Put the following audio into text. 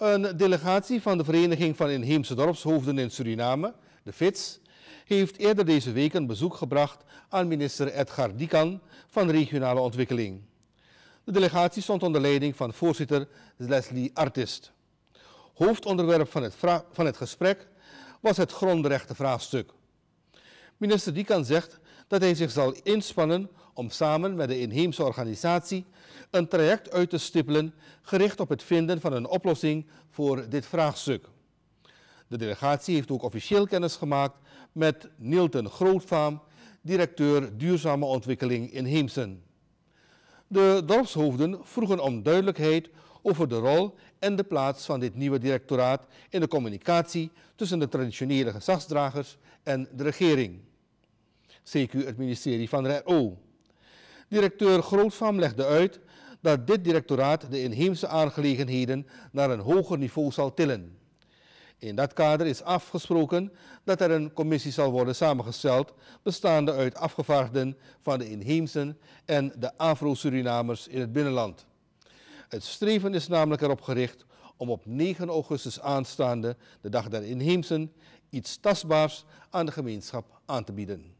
Een delegatie van de Vereniging van Inheemse Dorpshoofden in Suriname, de FITS, heeft eerder deze week een bezoek gebracht aan minister Edgar Diekan van Regionale Ontwikkeling. De delegatie stond onder leiding van voorzitter Leslie Artist. Hoofdonderwerp van het, van het gesprek was het grondrechtenvraagstuk. Minister Diekan zegt dat hij zich zal inspannen om samen met de inheemse organisatie een traject uit te stippelen gericht op het vinden van een oplossing voor dit vraagstuk. De delegatie heeft ook officieel kennis gemaakt met Nielten Grootvaam, directeur duurzame ontwikkeling in Heemsen. De dorpshoofden vroegen om duidelijkheid over de rol en de plaats van dit nieuwe directoraat in de communicatie tussen de traditionele gezagsdragers en de regering. CQ het ministerie van RO. Directeur Grootvam legde uit dat dit directoraat de inheemse aangelegenheden naar een hoger niveau zal tillen. In dat kader is afgesproken dat er een commissie zal worden samengesteld, bestaande uit afgevaardigden van de inheemsen en de Afro-Surinamers in het binnenland. Het streven is namelijk erop gericht om op 9 augustus aanstaande, de dag der inheemsen, iets tastbaars aan de gemeenschap aan te bieden.